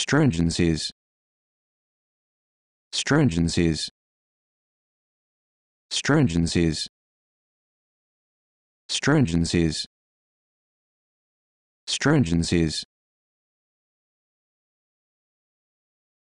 stringencies stringencies stringencies stringencies stringencies